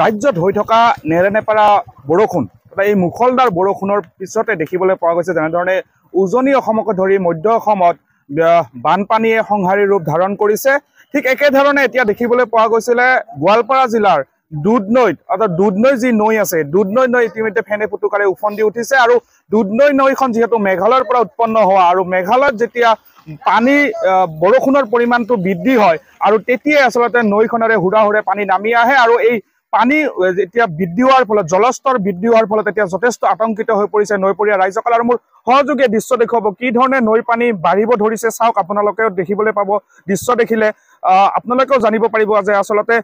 ৰাজ্যত হৈ থকা নেৰেনেপেৰা বৰষুণ তথা এই মুখলদাৰ বৰষুণৰ পিছতে দেখিবলৈ পোৱা গৈছে যেনেধৰণে উজনি অসমকে ধৰি মধ্য অসমত বানপানীয়ে সংহাৰী ৰূপ ধাৰণ কৰিছে ঠিক একেধৰণে এতিয়া দেখিবলৈ পোৱা গৈছিলে গোৱালপাৰা জিলাৰ দুধনৈত অৰ্থাৎ দুধনৈ যি নৈ আছে দুধনৈ নৈ ইতিমধ্যে ফেনে ফুটুকাৰে উফন্দি উঠিছে আৰু দুধনৈ নৈখন যিহেতু মেঘালয়ৰ পৰা উৎপন্ন হোৱা আৰু মেঘালয়ত যেতিয়া পানী বৰষুণৰ পৰিমাণটো বৃদ্ধি হয় আৰু তেতিয়াই আচলতে নৈখনেৰে হুৰা হুৰে পানী নামি আহে আৰু এই পানী যেতিয়া বৃদ্ধি হোৱাৰ ফলত জলস্তৰ বৃদ্ধি হোৱাৰ ফলত এতিয়া যথেষ্ট আতংকিত হৈ পৰিছে নৈপৰীয়া ৰাইজসকল আৰু মোৰ সহযোগে দৃশ্য দেখুৱাব কি ধৰণে নৈৰ পানী বাঢ়িব ধৰিছে চাওক আপোনালোকেও দেখিবলৈ পাব দৃশ্য দেখিলে আহ আপোনালোকেও জানিব পাৰিব যে আচলতে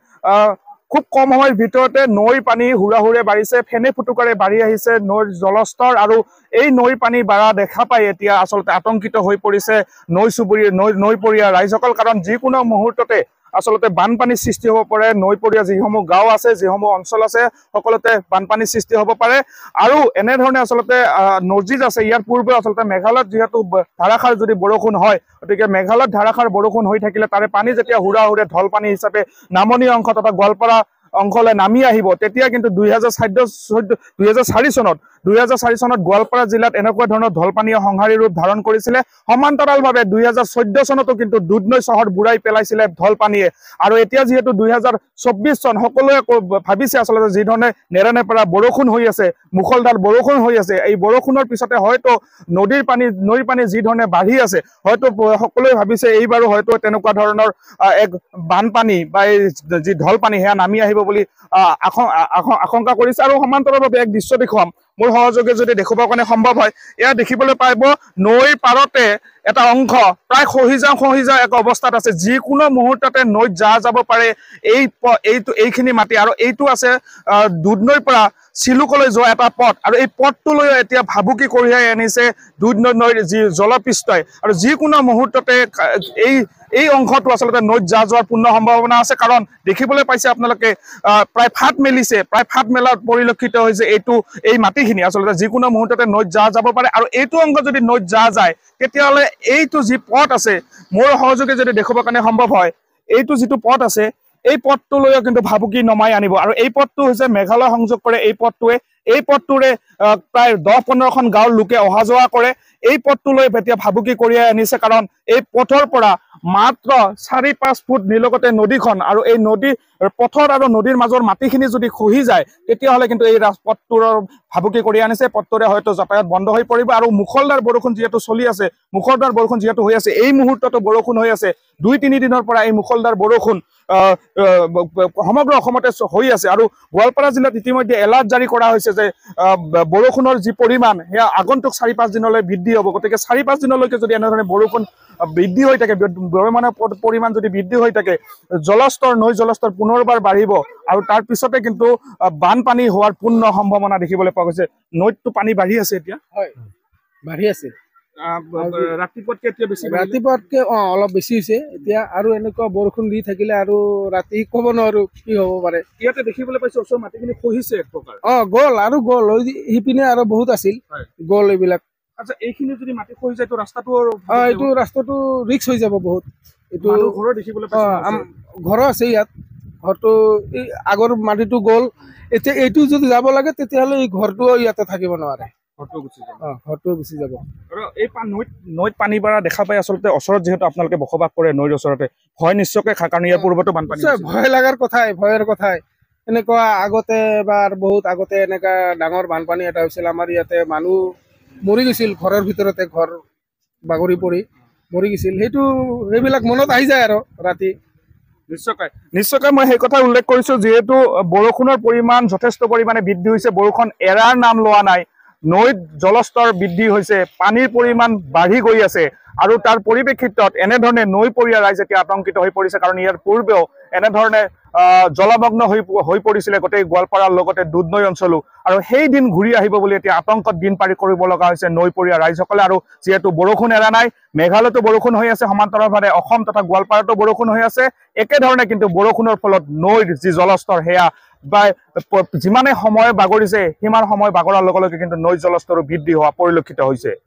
খুব কম সময়ৰ ভিতৰতে নৈৰ পানী হুৰা হুৰে বাঢ়িছে ফেনে ফুটুকাৰে বাঢ়ি আহিছে নৈৰ জলস্তৰ আৰু এই নৈৰ পানী বাঢ়া দেখা পাই এতিয়া আচলতে আতংকিত হৈ পৰিছে নৈ চুবুৰীয়া নৈ নৈপৰীয়া ৰাইজসকল কাৰণ যিকোনো মুহূৰ্ততে আচলতে বানপানীৰ সৃষ্টি হ'ব পাৰে নৈপৰীয়া যিসমূহ গাঁও আছে যিসমূহ অঞ্চল আছে সকলোতে বানপানীৰ সৃষ্টি হ'ব পাৰে আৰু এনেধৰণে আচলতে নজিজ আছে ইয়াৰ পূৰ্বে আচলতে মেঘালয়ত যিহেতু ধাৰাসাৰ যদি বৰষুণ হয় গতিকে মেঘালয়ত ধাৰাসাৰ বৰষুণ হৈ থাকিলে তাৰে পানী যেতিয়া হুৰা হুৰে ঢল পানী হিচাপে নামনি অংশ তথা গোৱালপাৰা অংশলৈ নামি আহিব তেতিয়া কিন্তু দুই চনত দুই চনত গোৱালপাৰা জিলাত এনেকুৱা ধৰণৰ ঢলপানীয় সংহাৰী ৰূপ ধাৰণ কৰিছিলে সমান্তৰালভাৱে দুই হাজাৰ চৈধ্য চনতো কিন্তু দুধনৈ চহৰ বুৰাই পেলাইছিলে ঢলপানীয়ে আৰু এতিয়া যিহেতু দুই চন সকলোৱে ভাবিছে আচলতে যিধৰণে নেৰানেপেৰা বৰষুণ হৈ আছে মুখলডাল বৰষুণ হৈ আছে এই বৰষুণৰ পিছতে হয়তো নদীৰ পানী নৈৰ পানী যিধৰণে বাঢ়ি আছে হয়তো সকলোৱে ভাবিছে এইবাৰো হয়তো তেনেকুৱা ধৰণৰ এক বানপানী বা এই যি ঢলপানী সেয়া নামি আহিব বুলি আশংকা কৰিছে আৰু সমান্তৰালভাৱে এক দৃশ্য দেখুৱাম মোৰ সহযোগে যদি দেখুৱাবৰ কাৰণে সম্ভৱ হয় ইয়াত দেখিবলৈ পাব নৈৰ পাৰতে এটা অংশ প্ৰায় খহি যাওঁ খহি যাওঁ এক অৱস্থাত আছে যিকোনো মুহূৰ্ততে নৈত যা যাব পাৰে এই এইটো এইখিনি মাটি আৰু এইটো আছে দুধ নৈৰ পৰা চিলুকলৈ যোৱা এটা পথ আৰু এই পথটোলৈ এতিয়া ভাবুকি কঢ়িয়াই আনিছে দুধ নৈ নৈৰ যি জলপৃষ্ঠই আৰু যিকোনো মুহূৰ্ততে এই এই অংশটো আচলতে নৈত যা যোৱাৰ পূৰ্ণ সম্ভাৱনা আছে কাৰণ দেখিবলৈ পাইছে আপোনালোকে প্ৰায় ফাট মেলিছে প্ৰায় ফাট মেলাত পৰিলক্ষিত হৈছে এইটো এই মাটি পানীখিনি আচলতে যিকোনো মুহূৰ্ততে নৈত জাহ যাব পাৰে আৰু এইটো অংশ যদি নৈত জাহ যায় তেতিয়াহ'লে এইটো যি পথ আছে মোৰ সহযোগে যদি দেখুৱাব কাৰণে সম্ভৱ হয় এইটো যিটো পথ আছে এই পথটোলৈও কিন্তু ভাবুকি নমাই আনিব আৰু এই পথটো হৈছে মেঘালয় সংযোগ কৰে এই পথটোৱে এই পথটোৰে প্ৰায় দহ পোন্ধৰখন গাঁৱৰ লোকে অহা যোৱা কৰে এই পথটোলৈ এতিয়া ভাবুকি কঢ়িয়াই আনিছে কাৰণ এই পথৰ পৰা মাত্ৰ চাৰি পাঁচ ফুট নিলগতে নদীখন আৰু এই নদী পথৰ আৰু নদীৰ মাজৰ মাটিখিনি যদি খহি যায় তেতিয়াহ'লে কিন্তু এই ৰাজপথটোৰ ভাবুকি কৰি আনিছে পথটোৰে হয়তো যাতায়াত বন্ধ হৈ পৰিব আৰু মুখলদাৰ বৰষুণ যিহেতু চলি আছে মুখলদাৰ বৰষুণ যিহেতু হৈ আছে এই মুহূৰ্ততো বৰষুণ হৈ আছে দুই তিনিদিনৰ পৰা এই মুখলদাৰ বৰষুণ সমগ্ৰ অসমতে হৈ আছে আৰু গোৱালপাৰা জিলাত ইতিমধ্যে এলাৰ্ট জাৰি কৰা হৈছে যে বৰষুণৰ যি পৰিমাণ সেয়া আগন্তুক চাৰি পাঁচ দিনলৈ বৃদ্ধি হ'ব গতিকে চাৰি পাঁচদিনলৈকে যদি এনেধৰণে বৰষুণ বৃদ্ধি হৈ থাকে ব্ৰহ্মাণ্ডৰ পৰিমাণ যদি বৃদ্ধি হৈ থাকে জলস্তৰ নৈ জলস্তৰ পুনৰবাৰ বাঢ়িব আৰু তাৰপিছতে কিন্তু বানপানী হোৱাৰ পূৰ্ণ সম্ভাৱনা দেখিবলৈ পোৱা গৈছে নৈতটো পানী বাঢ়ি আছে এতিয়া বাঢ়ি আছে ৰাতিপুৱাতকে অলপ বেছি হৈছে এতিয়া আৰু এনেকুৱা বৰষুণ দি থাকিলে আৰু ৰাতি কব নোৱাৰো কি হব পাৰে ইয়াতে দেখিবলৈ পাইছো ওচৰৰ মাটিখিনি খহিছে অ গল আৰু গল সিপিনে আৰু বহুত আছিল গল এইবিলাক আচ্ছা এইখিনি যদি মাটি খহি যায় ৰাস্তাটো এইটো ৰাস্তাটো ৰিক্স হৈ যাব বহুত এইটো ঘৰ দেখিবলৈ ঘৰ আছে ইয়াত ঘৰটো এই আগৰ মাটিটো গ'ল এতিয়া এইটো যদি যাব লাগে তেতিয়াহ'লে এই ঘৰটোও ইয়াতে থাকিব নোৱাৰে ডাঙৰ বানপানী এটা হৈছিল আমাৰ ইয়াতে মানুহ মৰি গৈছিল ঘৰৰ ভিতৰতে ঘৰ বাগৰি পৰি মৰি গৈছিল সেইটো সেইবিলাক মনত আহি যায় আৰু ৰাতি নিশ্চয় নিশ্চয়কৈ মই সেই কথা উল্লেখ কৰিছো যিহেতু বৰষুণৰ পৰিমাণ যথেষ্ট পৰিমাণে বৃদ্ধি হৈছে বৰষুণ এৰাৰ নাম লোৱা নাই নৈত জলস্তৰ বৃদ্ধি হৈছে পানীৰ পৰিমাণ বাঢ়ি গৈ আছে আৰু তাৰ পৰিপ্ৰেক্ষিতত এনেধৰণে নৈপৰীয়া ৰাইজ এতিয়া আতংকিত হৈ পৰিছে কাৰণ ইয়াৰ পূৰ্বেও এনেধৰণে জলমগ্ন হৈ হৈ পৰিছিলে গোটেই গোৱালপাৰাৰ লগতে দুধনৈ অঞ্চলো আৰু সেই দিন ঘূৰি আহিব বুলি এতিয়া আতংকত দিন পাৰি কৰিব লগা হৈছে নৈপৰীয়া ৰাইজসকলে আৰু যিহেতু বৰষুণ এৰা নাই মেঘালয়তো বৰষুণ হৈ আছে সমান্তৰালভাৱে অসম তথা গোৱালপাৰাতো বৰষুণ হৈ আছে একেধৰণে কিন্তু বৰষুণৰ ফলত নৈৰ যি জলস্তৰ সেয়া বা যিমানে সময় বাগৰিছে সিমান সময় বাগৰাৰ লগে লগে কিন্তু নৈৰ জলস্তৰো বৃদ্ধি হোৱা পৰিলক্ষিত হৈছে